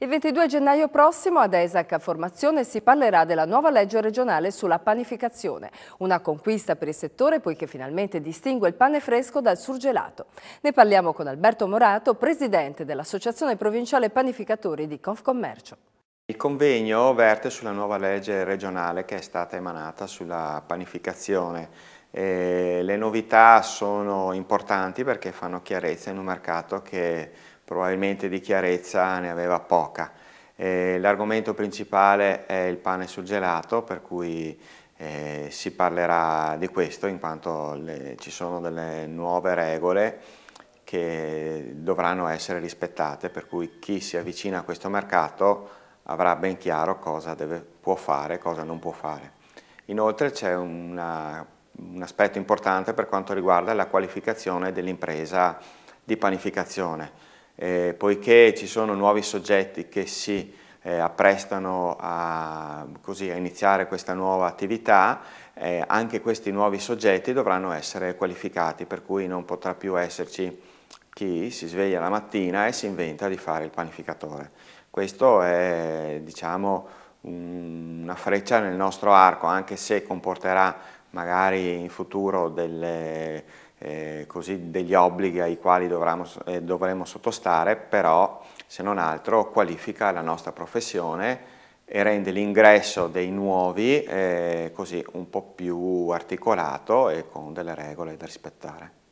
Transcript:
Il 22 gennaio prossimo ad ESAC Formazione si parlerà della nuova legge regionale sulla panificazione, una conquista per il settore poiché finalmente distingue il pane fresco dal surgelato. Ne parliamo con Alberto Morato, presidente dell'Associazione Provinciale Panificatori di Confcommercio. Il convegno verte sulla nuova legge regionale che è stata emanata sulla panificazione. E le novità sono importanti perché fanno chiarezza in un mercato che probabilmente di chiarezza ne aveva poca. L'argomento principale è il pane sul gelato, per cui eh, si parlerà di questo in quanto le, ci sono delle nuove regole che dovranno essere rispettate, per cui chi si avvicina a questo mercato avrà ben chiaro cosa deve, può fare e cosa non può fare. Inoltre c'è un aspetto importante per quanto riguarda la qualificazione dell'impresa di panificazione, eh, poiché ci sono nuovi soggetti che si eh, apprestano a, così, a, iniziare questa nuova attività, eh, anche questi nuovi soggetti dovranno essere qualificati, per cui non potrà più esserci chi si sveglia la mattina e si inventa di fare il panificatore. Questo è, diciamo, una freccia nel nostro arco, anche se comporterà magari in futuro delle, eh, così, degli obblighi ai quali dovramo, eh, dovremo sottostare, però se non altro qualifica la nostra professione e rende l'ingresso dei nuovi eh, così un po' più articolato e con delle regole da rispettare.